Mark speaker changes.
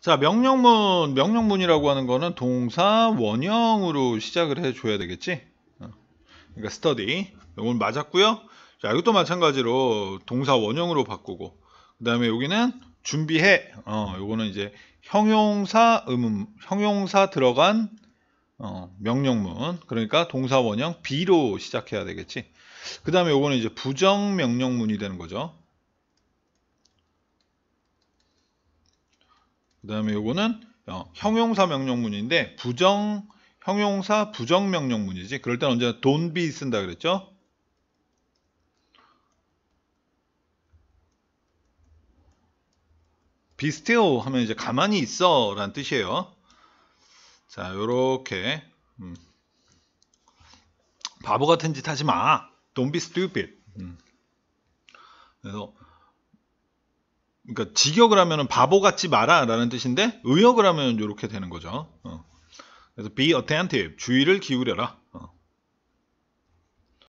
Speaker 1: 자, 명령문, 명령문이라고 하는 거는 동사 원형으로 시작을 해줘야 되겠지? 어. 그러니까 study. 이건 맞았고요. 자, 이것도 마찬가지로 동사 원형으로 바꾸고 그 다음에 여기는 준비해. 어, 요거는 이제 형용사 음 형용사 들어간 어, 명령문. 그러니까 동사 원형 B로 시작해야 되겠지. 그 다음에 요거는 이제 부정 명령문이 되는 거죠. 그 다음에 요거는 어, 형용사 명령문인데 부정 형용사 부정 명령문이지 그럴 땐 언제나 don't be 쓴다 그랬죠 be still 하면 이제 가만히 있어 라는 뜻이에요 자 요렇게 음. 바보 같은 짓 하지 마 don't be stupid 음. 그래서 그러니까 직역을 하면은 바보 같지 마라라는 뜻인데 의역을 하면 이렇게 되는 거죠. 어. 그래서 be attentive, 주의를 기울여라.